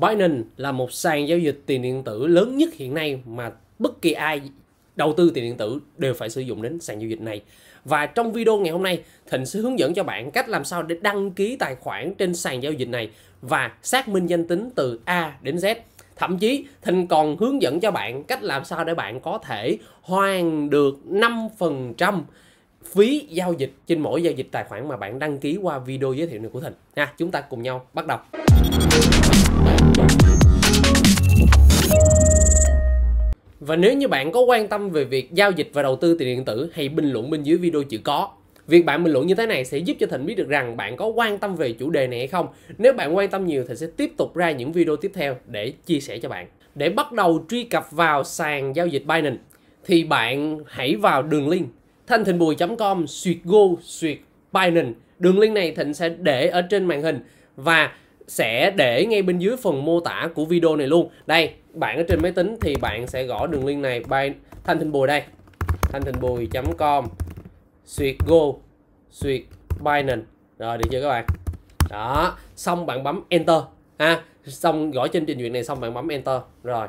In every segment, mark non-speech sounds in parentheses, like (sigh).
Binance là một sàn giao dịch tiền điện tử lớn nhất hiện nay mà bất kỳ ai đầu tư tiền điện tử đều phải sử dụng đến sàn giao dịch này. Và trong video ngày hôm nay, Thịnh sẽ hướng dẫn cho bạn cách làm sao để đăng ký tài khoản trên sàn giao dịch này và xác minh danh tính từ A đến Z. Thậm chí Thịnh còn hướng dẫn cho bạn cách làm sao để bạn có thể hoàn được 5% phí giao dịch trên mỗi giao dịch tài khoản mà bạn đăng ký qua video giới thiệu này của Thịnh. Nha, chúng ta cùng nhau bắt đầu. Và nếu như bạn có quan tâm về việc giao dịch và đầu tư tiền điện tử, hãy bình luận bên dưới video chữ có. Việc bạn bình luận như thế này sẽ giúp cho Thịnh biết được rằng bạn có quan tâm về chủ đề này hay không. Nếu bạn quan tâm nhiều thì sẽ tiếp tục ra những video tiếp theo để chia sẻ cho bạn. Để bắt đầu truy cập vào sàn giao dịch Binance thì bạn hãy vào đường link thanh thịnh bùi.com suyệt go suyệt Binance. Đường link này Thịnh sẽ để ở trên màn hình và sẽ để ngay bên dưới phần mô tả của video này luôn đây bạn ở trên máy tính thì bạn sẽ gõ đường link này by thanh thịnh bùi đây thanh thịnh bùi com suyệt go suyệt binance rồi được chưa các bạn đó xong bạn bấm enter ha à, xong gõ trên trình duyệt này xong bạn bấm enter rồi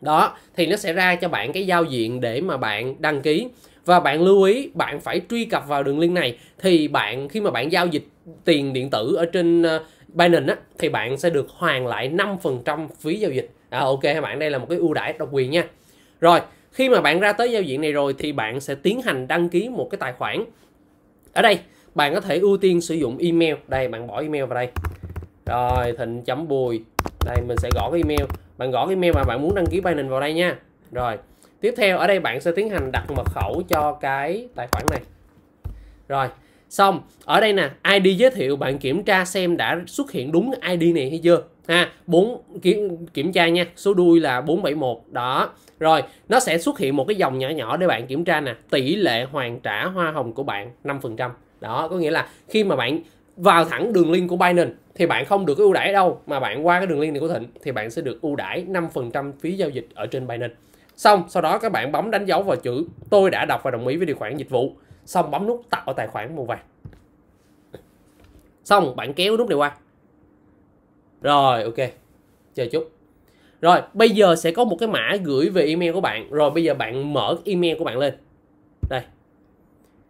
đó thì nó sẽ ra cho bạn cái giao diện để mà bạn đăng ký và bạn lưu ý bạn phải truy cập vào đường link này thì bạn khi mà bạn giao dịch tiền điện tử ở trên ờ, Binance á, thì bạn sẽ được hoàn lại 5% phí giao dịch. À, ok các bạn, đây là một cái ưu đãi độc quyền nha. Rồi, khi mà bạn ra tới giao diện này rồi thì bạn sẽ tiến hành đăng ký một cái tài khoản. Ở đây, bạn có thể ưu tiên sử dụng email. Đây, bạn bỏ email vào đây. Rồi, thịnh chấm bùi. Đây, mình sẽ gõ cái email. Bạn gõ cái email mà bạn muốn đăng ký Binance vào đây nha. Rồi, tiếp theo ở đây bạn sẽ tiến hành đặt mật khẩu cho cái tài khoản này. Rồi, xong ở đây nè id giới thiệu bạn kiểm tra xem đã xuất hiện đúng id này hay chưa ha bốn kiểm kiểm tra nha số đuôi là 471 đó rồi nó sẽ xuất hiện một cái dòng nhỏ nhỏ để bạn kiểm tra nè tỷ lệ hoàn trả hoa hồng của bạn 5% đó có nghĩa là khi mà bạn vào thẳng đường link của Binance thì bạn không được ưu đãi đâu mà bạn qua cái đường link này của Thịnh thì bạn sẽ được ưu đãi 5% phí giao dịch ở trên Binance. Xong, sau đó các bạn bấm đánh dấu vào chữ tôi đã đọc và đồng ý với điều khoản dịch vụ xong bấm nút tạo tài khoản màu vàng xong bạn kéo nút này qua rồi ok chờ chút rồi bây giờ sẽ có một cái mã gửi về email của bạn rồi bây giờ bạn mở email của bạn lên đây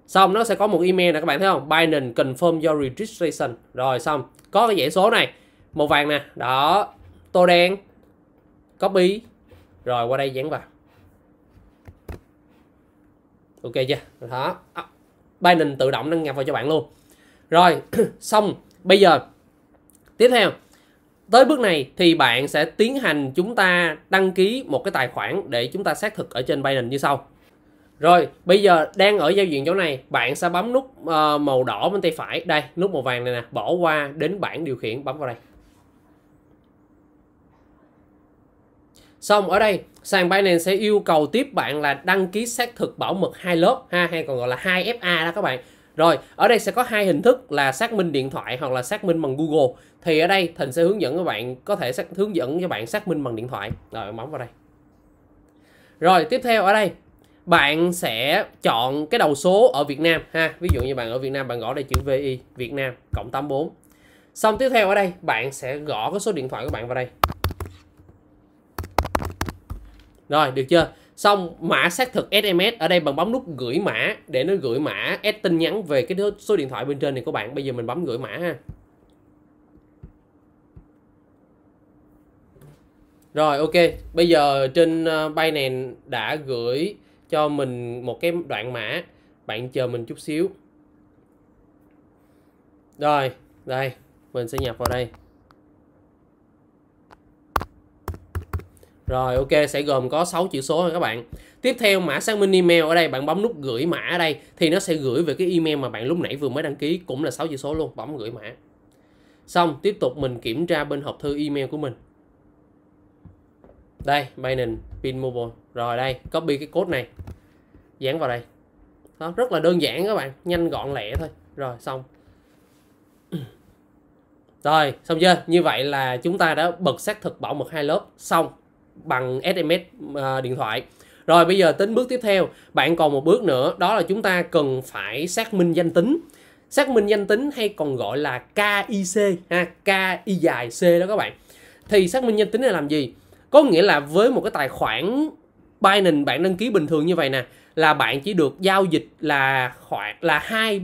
xong nó sẽ có một email nè các bạn thấy không Binance confirm your registration rồi xong có cái dãy số này màu vàng nè đó tô đen copy rồi qua đây dán vào ok chưa đó à, Binance tự động đăng nhập vào cho bạn luôn rồi (clears throat) xong bây giờ tiếp theo tới bước này thì bạn sẽ tiến hành chúng ta đăng ký một cái tài khoản để chúng ta xác thực ở trên Binance như sau rồi bây giờ đang ở giao diện chỗ này bạn sẽ bấm nút uh, màu đỏ bên tay phải đây nút màu vàng này nè bỏ qua đến bảng điều khiển bấm vào đây Xong ở đây sàn Binance sẽ yêu cầu tiếp bạn là đăng ký xác thực bảo mật hai lớp ha hay còn gọi là 2FA đó các bạn. Rồi, ở đây sẽ có hai hình thức là xác minh điện thoại hoặc là xác minh bằng Google. Thì ở đây Thành sẽ hướng dẫn các bạn có thể xác, hướng dẫn cho bạn xác minh bằng điện thoại. Rồi bấm vào đây. Rồi, tiếp theo ở đây bạn sẽ chọn cái đầu số ở Việt Nam ha. Ví dụ như bạn ở Việt Nam bạn gõ đây chữ VI Việt Nam cộng 84. Xong tiếp theo ở đây bạn sẽ gõ cái số điện thoại của bạn vào đây rồi được chưa xong mã xác thực SMS ở đây bằng bấm nút gửi mã để nó gửi mã S tin nhắn về cái số điện thoại bên trên này của bạn bây giờ mình bấm gửi mã ha Rồi ok, bây giờ trên ờ, bay này đã gửi cho mình một cái đoạn mã. Bạn chờ mình chút xíu. Rồi, đây, mình sẽ nhập vào đây. Rồi ok sẽ gồm có 6 chữ số các bạn. Tiếp theo mã xác minh email ở đây bạn bấm nút gửi mã ở đây thì nó sẽ gửi về cái email mà bạn lúc nãy vừa mới đăng ký cũng là 6 chữ số luôn, bấm gửi mã. Xong tiếp tục mình kiểm tra bên hộp thư email của mình. Đây, Binance pin mobile. Rồi đây, copy cái code này. Dán vào đây. Đó, rất là đơn giản các bạn, nhanh gọn lẹ thôi. Rồi xong. (clears throat) Rồi, xong chưa? Như vậy là chúng ta đã bật xác thực bảo mật hai lớp xong bằng SMS ờ, điện thoại. Rồi bây giờ tính bước tiếp theo, bạn còn một bước nữa, đó là chúng ta cần phải xác minh danh tính. Xác minh danh tính hay còn gọi là KIC ha, K y dài C đó các bạn. Thì xác minh danh tính là làm gì? Có nghĩa là với một cái tài khoản Binance bạn đăng ký bình thường như vậy nè là bạn chỉ được giao dịch là khoảng là hai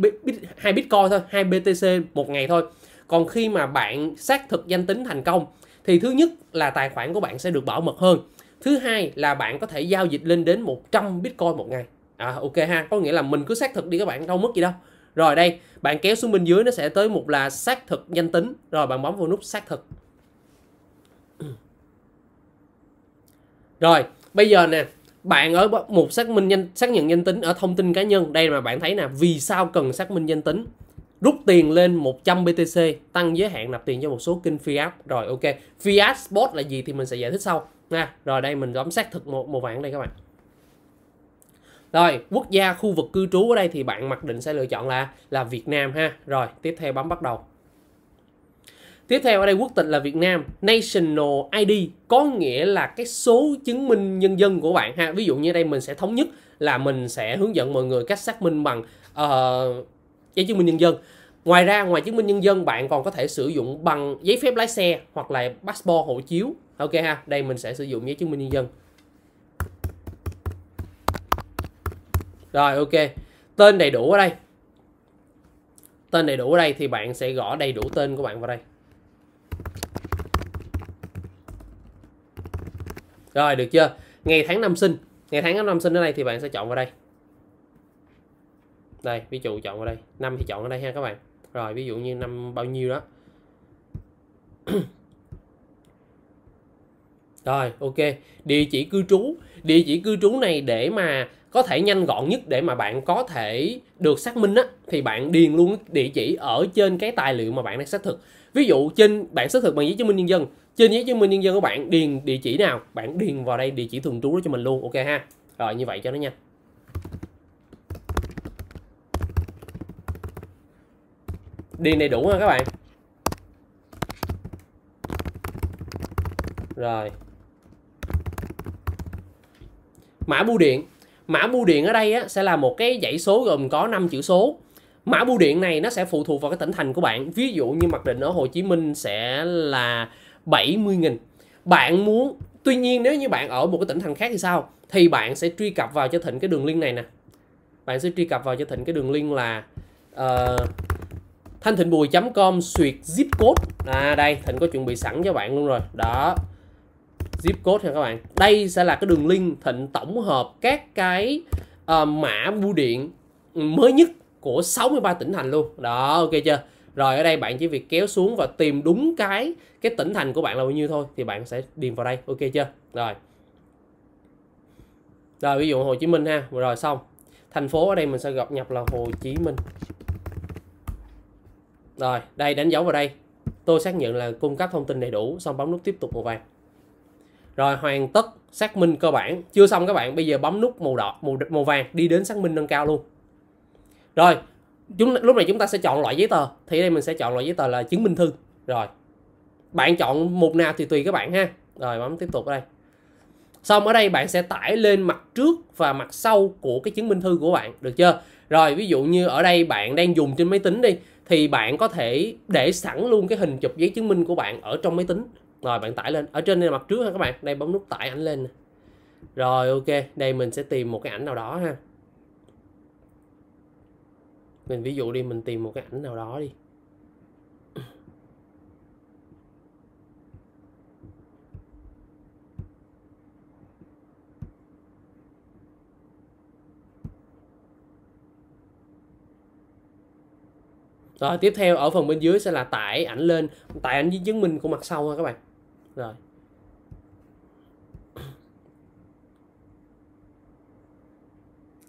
hai bitcoin thôi, hai BTC một ngày thôi. Còn khi mà bạn xác thực danh tính thành công thì thứ nhất là tài khoản của bạn sẽ được bảo mật hơn thứ hai là bạn có thể giao dịch lên đến 100 bitcoin một ngày à, ok ha có nghĩa là mình cứ xác thực đi các bạn đâu mất gì đâu rồi đây bạn kéo xuống bên dưới nó sẽ tới một là xác thực danh tính rồi bạn bấm vào nút xác thực rồi bây giờ nè bạn ở một xác minh danh xác nhận danh tính ở thông tin cá nhân đây mà bạn thấy nè vì sao cần xác minh danh tính rút tiền lên 100 BTC tăng giới hạn nạp tiền cho một số kênh fiat rồi ok fiat spot là gì thì mình sẽ giải thích sau nha rồi đây mình bấm xác thực một một vạn đây các bạn rồi quốc gia khu vực cư trú ở đây thì bạn mặc định sẽ lựa chọn là là Việt Nam ha rồi tiếp theo bấm bắt đầu Tiếp theo ở đây quốc tịch là Việt Nam, National ID có nghĩa là cái số chứng minh nhân dân của bạn ha. Ví dụ như đây mình sẽ thống nhất là mình sẽ hướng dẫn mọi người cách xác minh bằng uh, giấy chứng minh nhân dân ngoài ra ngoài chứng minh nhân dân bạn còn có thể sử dụng bằng giấy phép lái xe hoặc là passport hộ chiếu ok ha đây mình sẽ sử dụng giấy chứng minh nhân dân rồi ok tên đầy đủ ở đây tên đầy đủ ở đây thì bạn sẽ gõ đầy đủ tên của bạn vào đây rồi được chưa ngày tháng năm sinh ngày tháng năm sinh ở đây thì bạn sẽ chọn vào đây đây ví dụ chọn ở đây 5 thì chọn ở đây ha các bạn rồi ví dụ như năm bao nhiêu đó (clears throat) rồi ok địa chỉ cư trú địa chỉ cư trú này để mà có thể nhanh gọn nhất để mà bạn có thể được xác minh á thì bạn điền luôn địa chỉ ở trên cái tài liệu mà bạn đang xác thực ví dụ trên bạn xác thực bằng giấy chứng minh nhân dân trên giấy chứng minh nhân dân của bạn điền địa chỉ nào bạn điền vào đây địa chỉ thường trú đó cho mình luôn ok ha rồi như vậy cho nó nhanh điền đầy đủ ha các bạn rồi mã bưu điện mã bưu điện ở đây á, sẽ là một cái dãy số gồm có 5 chữ số mã bưu điện này nó sẽ phụ thuộc vào cái tỉnh thành của bạn ví dụ như mặc định ở Hồ Chí Minh sẽ là 70.000 bạn muốn tuy nhiên nếu như bạn ở một cái tỉnh thành khác thì sao thì bạn sẽ truy cập vào cho thịnh cái đường link này nè bạn sẽ truy cập vào cho thịnh cái đường link là uh, thanh thịnh bùi.com suyệt zip code à đây thịnh có chuẩn bị sẵn cho bạn luôn rồi đó zip code nha các bạn đây sẽ là cái đường link thịnh tổng hợp các cái uh, mã bưu điện mới nhất của 63 tỉnh thành luôn đó ok chưa rồi ở đây bạn chỉ việc kéo xuống và tìm đúng cái cái tỉnh thành của bạn là bao nhiêu thôi thì bạn sẽ điền vào đây ok chưa rồi rồi ví dụ Hồ Chí Minh ha rồi xong thành phố ở đây mình sẽ gặp nhập là Hồ Chí Minh rồi đây đánh dấu vào đây tôi xác nhận là cung cấp thông tin đầy đủ xong bấm nút tiếp tục màu vàng rồi hoàn tất xác minh cơ bản chưa xong các bạn bây giờ bấm nút màu đỏ màu màu vàng đi đến xác minh nâng cao luôn rồi chúng lúc này chúng ta sẽ chọn loại giấy tờ thì đây mình sẽ chọn loại giấy tờ là chứng minh thư rồi bạn chọn mục nào thì tùy các bạn ha rồi bấm tiếp tục ở đây xong ở đây bạn sẽ tải lên mặt trước và mặt sau của cái chứng minh thư của bạn được chưa rồi ví dụ như ở đây bạn đang dùng trên máy tính đi thì bạn có thể để sẵn luôn cái hình chụp giấy chứng minh của bạn ở trong máy tính rồi bạn tải lên ở trên đây mặt trước ha các bạn đây bấm nút tải ảnh lên rồi ok đây mình sẽ tìm một cái ảnh nào đó ha mình ví dụ đi mình tìm một cái ảnh nào đó đi rồi tiếp theo ở phần bên dưới sẽ là tải ảnh lên tải ảnh với chứng minh của mặt sau ha các bạn rồi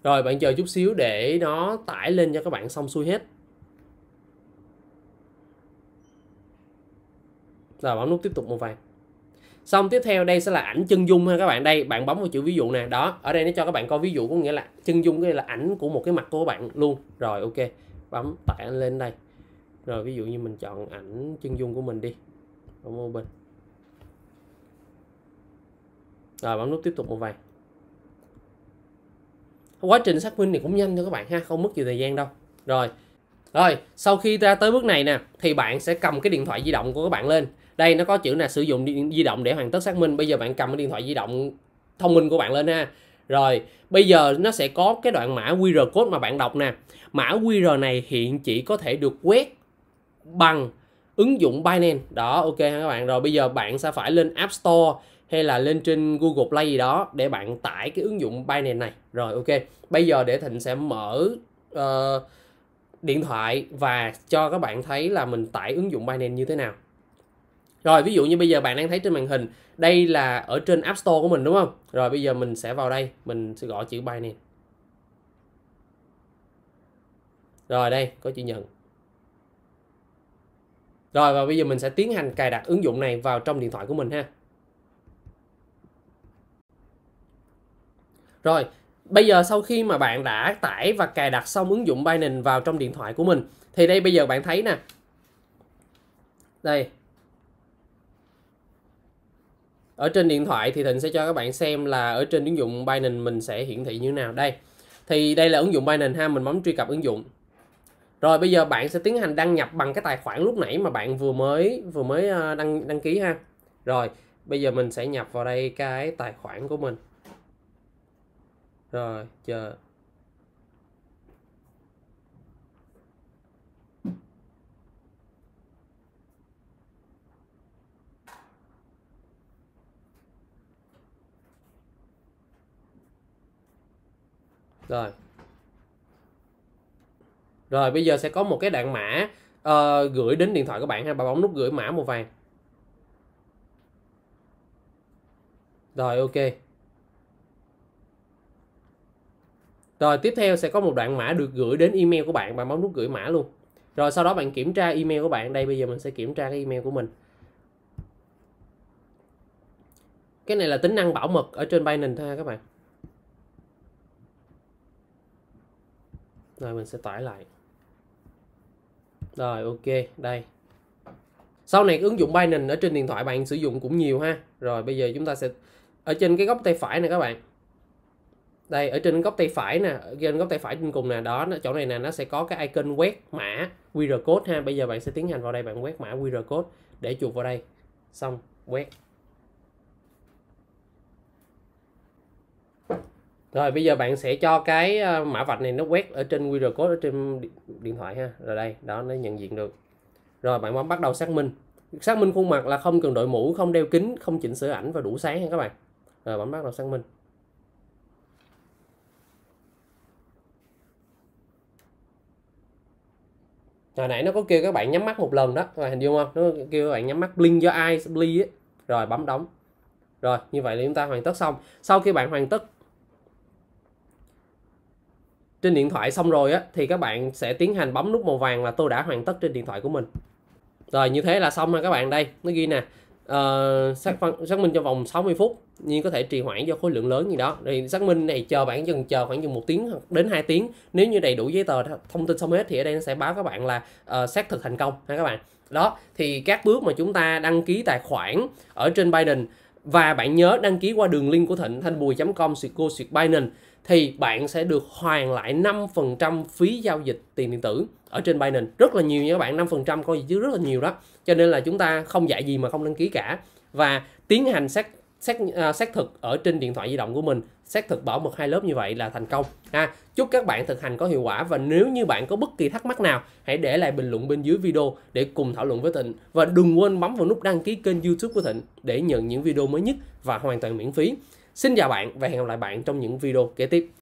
rồi bạn chờ chút xíu để nó tải lên cho các bạn xong xuôi hết rồi bấm nút tiếp tục một vài xong tiếp theo đây sẽ là ảnh chân dung ha các bạn đây bạn bấm vào chữ ví dụ nè đó ở đây nó cho các bạn coi ví dụ có nghĩa là chân dung cái là ảnh của một cái mặt của các bạn luôn rồi ok bấm tải lên đây rồi ví dụ như mình chọn ảnh chân dung của mình đi bấm open rồi bấm nút tiếp tục một vài quá trình xác minh thì cũng nhanh thôi các bạn ha không mất nhiều thời gian đâu rồi rồi sau khi ra tới bước này nè thì bạn sẽ cầm cái điện thoại di động của các bạn lên đây nó có chữ là sử dụng di động để hoàn tất xác minh bây giờ bạn cầm cái điện thoại di động thông minh của bạn lên ha rồi, bây giờ nó sẽ có cái đoạn mã QR code mà bạn đọc nè. Mã QR này hiện chỉ có thể được quét bằng ứng dụng Binance. Đó, ok ha các bạn. Rồi bây giờ bạn sẽ phải lên App Store hay là lên trên Google Play gì đó để bạn tải cái ứng dụng Binance này. Rồi ok. Bây giờ để Thịnh sẽ mở uh, điện thoại và cho các bạn thấy là mình tải ứng dụng Binance như thế nào. Rồi ví dụ như bây giờ bạn đang thấy trên màn hình, đây là ở trên App Store của mình đúng không? Rồi bây giờ mình sẽ vào đây, mình sẽ gõ chữ Binance. Rồi đây, có chữ nhận. Rồi và bây giờ mình sẽ tiến hành cài đặt ứng dụng này vào trong điện thoại của mình ha. Rồi, bây giờ sau khi mà bạn đã tải và cài đặt xong ứng dụng Binance vào trong điện thoại của mình thì đây bây giờ bạn thấy nè. Đây, ở trên điện thoại thì Thịnh sẽ cho các bạn xem là ở trên ứng dụng Binance mình sẽ hiển thị như thế nào đây thì đây là ứng dụng Binance ha mình bấm truy cập ứng dụng rồi bây giờ bạn sẽ tiến hành đăng nhập bằng cái tài khoản lúc nãy mà bạn vừa mới vừa mới ờ, đăng đăng ký ha rồi bây giờ mình sẽ nhập vào đây cái tài khoản của mình rồi chờ rồi rồi bây giờ sẽ có một cái đoạn mã uh, gửi đến điện thoại của bạn ha bà bấm nút gửi mã màu vàng rồi ok rồi tiếp theo sẽ có một đoạn mã được gửi đến email của bạn bạn bấm nút gửi mã luôn rồi sau đó bạn kiểm tra email của bạn đây bây giờ mình sẽ kiểm tra cái email của mình cái này là tính năng bảo mật ở trên Binance thôi ha các bạn rồi mình sẽ tải lại rồi ok đây sau này ứng dụng Binance ở trên điện thoại bạn sử dụng cũng nhiều ha rồi bây giờ chúng ta sẽ ở trên cái góc tay phải này các bạn đây ở trên góc tay phải nè trên góc tay phải trên cùng nè đó chỗ này nè nó sẽ có cái icon quét mã QR code ha bây giờ bạn sẽ tiến hành vào đây bạn quét mã QR code để chuột vào đây xong quét Rồi bây giờ bạn sẽ cho cái ờ, mã vạch này nó quét ở trên QR code ở trên điện thoại ha. Rồi đây, đó nó nhận diện được. Rồi bạn bấm bắt đầu xác minh. Xác minh khuôn mặt là không cần đội mũ, không đeo kính, không chỉnh sửa ảnh và đủ sáng ha các bạn. Rồi bấm bắt đầu xác minh. hồi nãy nó có kêu các bạn nhắm mắt một lần đó các bạn hình dung không nó kêu các bạn nhắm mắt blink do eyes blink rồi bấm đóng rồi như vậy là chúng ta hoàn tất xong sau khi bạn hoàn tất trên điện thoại xong rồi á thì các bạn sẽ tiến hành bấm nút màu vàng là tôi đã hoàn tất trên điện thoại của mình rồi như thế là xong ha các bạn đây nó ghi nè uh, xác, phân, xác minh trong vòng 60 phút nhưng có thể trì hoãn do khối lượng lớn gì đó thì xác minh này chờ bạn dừng chờ khoảng chừng một tiếng đến 2 tiếng nếu như đầy đủ giấy tờ thông tin xong hết thì ở đây nó sẽ báo các bạn là uh, xác thực thành công ha các bạn đó thì các bước mà chúng ta đăng ký tài khoản ở trên Biden và bạn nhớ đăng ký qua đường link của thịnh thanh bùi com suyệt Binance thì bạn sẽ được hoàn lại 5% phí giao dịch tiền điện tử ở trên Binance rất là nhiều nha các bạn 5% coi gì chứ rất là nhiều đó cho nên là chúng ta không dạy gì mà không đăng ký cả và tiến hành xác xác xác thực ở trên điện thoại di động của mình xác thực bảo mật hai lớp như vậy là thành công ha chúc các bạn thực hành có hiệu quả và nếu như bạn có bất kỳ thắc mắc nào hãy để lại bình luận bên dưới video để cùng thảo luận với thịnh và đừng quên bấm vào nút đăng ký kênh youtube của thịnh để nhận những video mới nhất và hoàn toàn miễn phí Xin chào bạn và hẹn gặp lại bạn trong những video kế tiếp.